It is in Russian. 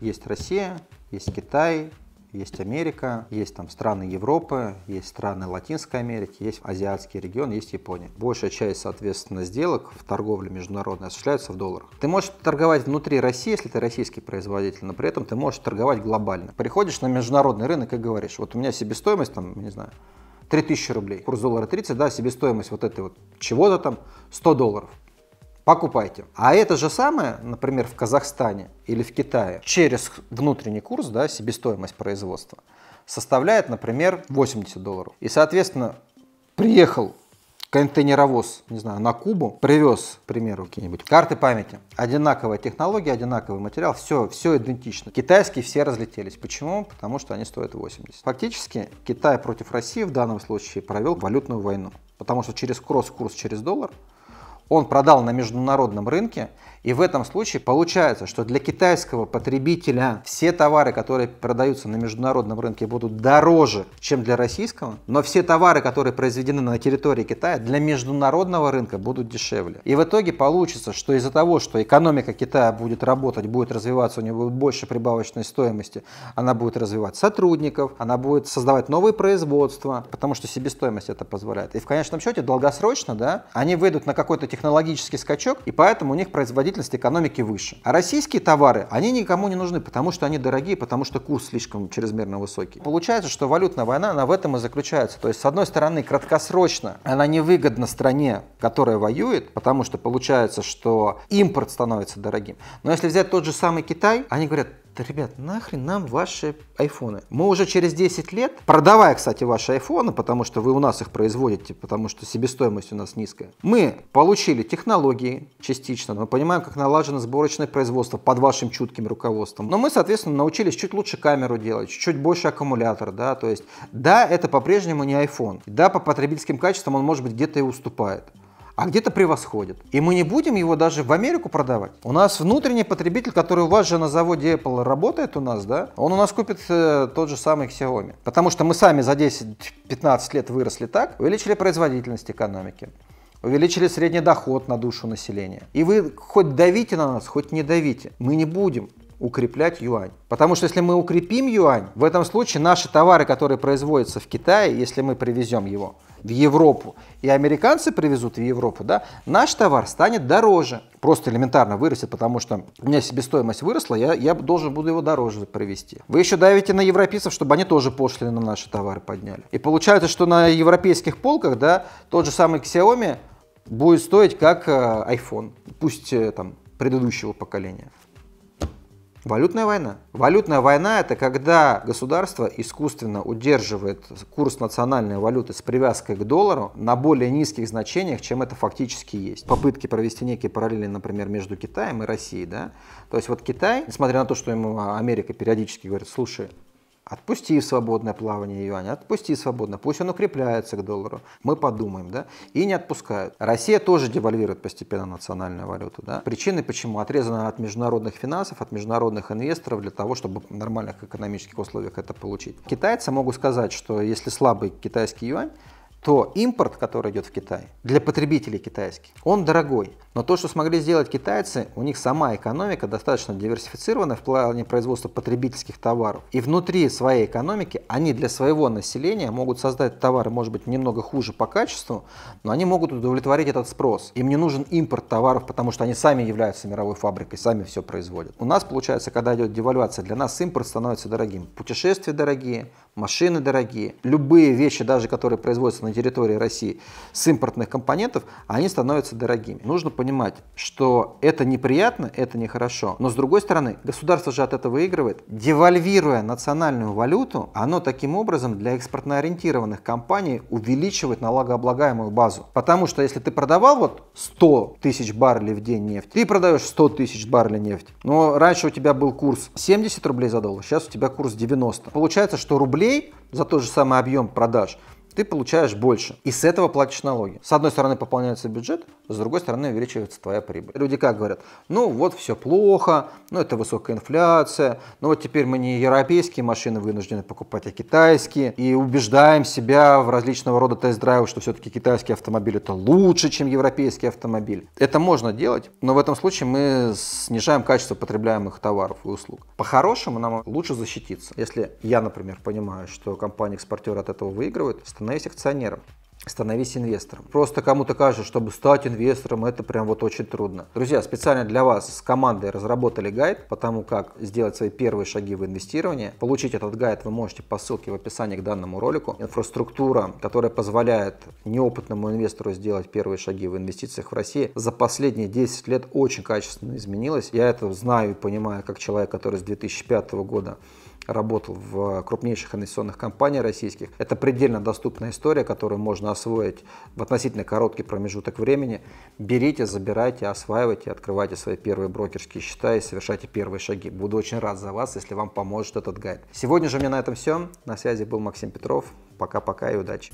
Есть Россия, есть Китай, есть Америка, есть там страны Европы, есть страны Латинской Америки, есть азиатский регион, есть Япония. Большая часть, соответственно, сделок в торговле международной осуществляется в долларах. Ты можешь торговать внутри России, если ты российский производитель, но при этом ты можешь торговать глобально. Приходишь на международный рынок и говоришь, вот у меня себестоимость там, не знаю, 3000 рублей. Курс доллара 30, да, себестоимость вот этой вот чего-то там 100 долларов покупайте. А это же самое, например, в Казахстане или в Китае, через внутренний курс, да, себестоимость производства, составляет, например, 80 долларов. И, соответственно, приехал контейнеровоз, не знаю, на Кубу, привез, к примеру, какие-нибудь карты памяти, одинаковая технология, одинаковый материал, все, все идентично. Китайские все разлетелись. Почему? Потому что они стоят 80. Фактически Китай против России в данном случае провел валютную войну. Потому что через кросс-курс, через доллар – он продал на международном рынке, и в этом случае получается, что для китайского потребителя все товары, которые продаются на международном рынке, будут дороже, чем для российского, но все товары, которые произведены на территории Китая, для международного рынка будут дешевле. И в итоге получится, что из-за того, что экономика Китая будет работать, будет развиваться, у нее будет больше прибавочной стоимости, она будет развивать сотрудников, она будет создавать новые производства, потому что себестоимость это позволяет. И в конечном счете долгосрочно, да, они выйдут на какой-то технологический скачок, и поэтому у них производительность экономики выше. А российские товары, они никому не нужны, потому что они дорогие, потому что курс слишком чрезмерно высокий. Получается, что валютная война, она в этом и заключается. То есть, с одной стороны, краткосрочно она невыгодна стране, которая воюет, потому что получается, что импорт становится дорогим. Но если взять тот же самый Китай, они говорят, да, ребят, нахрен нам ваши айфоны? Мы уже через 10 лет, продавая, кстати, ваши айфоны, потому что вы у нас их производите, потому что себестоимость у нас низкая, мы получили технологии частично, мы понимаем, как налажено сборочное производство под вашим чутким руководством. Но мы, соответственно, научились чуть лучше камеру делать, чуть больше аккумулятор, да, то есть, да, это по-прежнему не iPhone, да, по потребительским качествам он, может быть, где-то и уступает а где-то превосходит. И мы не будем его даже в Америку продавать. У нас внутренний потребитель, который у вас же на заводе Apple работает у нас, да, он у нас купит э, тот же самый Xiaomi. Потому что мы сами за 10-15 лет выросли так, увеличили производительность экономики увеличили средний доход на душу населения. И вы хоть давите на нас, хоть не давите, мы не будем укреплять юань. Потому что если мы укрепим юань, в этом случае наши товары, которые производятся в Китае, если мы привезем его в Европу, и американцы привезут в Европу, да, наш товар станет дороже. Просто элементарно вырастет, потому что у меня себестоимость выросла, я, я должен буду его дороже привезти. Вы еще давите на европейцев, чтобы они тоже пошли на наши товары подняли. И получается, что на европейских полках, да, тот же самый Xiaomi будет стоить как э, iPhone, пусть э, там предыдущего поколения. Валютная война. Валютная война – это когда государство искусственно удерживает курс национальной валюты с привязкой к доллару на более низких значениях, чем это фактически есть. Попытки провести некие параллели, например, между Китаем и Россией. Да? То есть вот Китай, несмотря на то, что ему Америка периодически говорит, слушай, Отпусти свободное плавание юаня, отпусти свободно, пусть он укрепляется к доллару, мы подумаем, да, и не отпускают. Россия тоже девальвирует постепенно национальную валюту, да. Причины почему? Отрезана от международных финансов, от международных инвесторов для того, чтобы в нормальных экономических условиях это получить. Китайцы могу сказать, что если слабый китайский юань, то импорт, который идет в Китай, для потребителей китайских, он дорогой. Но то, что смогли сделать китайцы, у них сама экономика достаточно диверсифицирована в плане производства потребительских товаров. И внутри своей экономики они для своего населения могут создать товары, может быть, немного хуже по качеству, но они могут удовлетворить этот спрос. Им не нужен импорт товаров, потому что они сами являются мировой фабрикой, сами все производят. У нас получается, когда идет девальвация, для нас импорт становится дорогим. Путешествия дорогие, машины дорогие, любые вещи, даже которые производятся на территории России с импортных компонентов, они становятся дорогими. Нужно по понимать, что это неприятно, это нехорошо. Но с другой стороны, государство же от этого выигрывает. Девальвируя национальную валюту, оно таким образом для экспортно-ориентированных компаний увеличивает налогооблагаемую базу. Потому что если ты продавал вот 100 тысяч баррелей в день нефти, ты продаешь 100 тысяч баррелей нефти. Но раньше у тебя был курс 70 рублей за доллар, сейчас у тебя курс 90. Получается, что рублей за тот же самый объем продаж – ты получаешь больше. И с этого платишь налоги. С одной стороны пополняется бюджет, с другой стороны увеличивается твоя прибыль. Люди как говорят, ну вот все плохо, ну это высокая инфляция, ну вот теперь мы не европейские машины вынуждены покупать, а китайские. И убеждаем себя в различного рода тест-драйвах, что все-таки китайский автомобиль это лучше, чем европейский автомобиль. Это можно делать, но в этом случае мы снижаем качество потребляемых товаров и услуг. По-хорошему нам лучше защититься. Если я, например, понимаю, что компания-экспортер от этого выигрывает, становись акционером становись инвестором. Просто кому-то кажется, чтобы стать инвестором, это прям вот очень трудно. Друзья, специально для вас с командой разработали гайд по тому, как сделать свои первые шаги в инвестировании. Получить этот гайд вы можете по ссылке в описании к данному ролику. Инфраструктура, которая позволяет неопытному инвестору сделать первые шаги в инвестициях в России, за последние 10 лет очень качественно изменилась. Я это знаю и понимаю, как человек, который с 2005 года работал в крупнейших инвестиционных компаниях российских. Это предельно доступная история, которую можно освоить в относительно короткий промежуток времени. Берите, забирайте, осваивайте, открывайте свои первые брокерские счета и совершайте первые шаги. Буду очень рад за вас, если вам поможет этот гайд. Сегодня же у меня на этом все. На связи был Максим Петров. Пока-пока и удачи!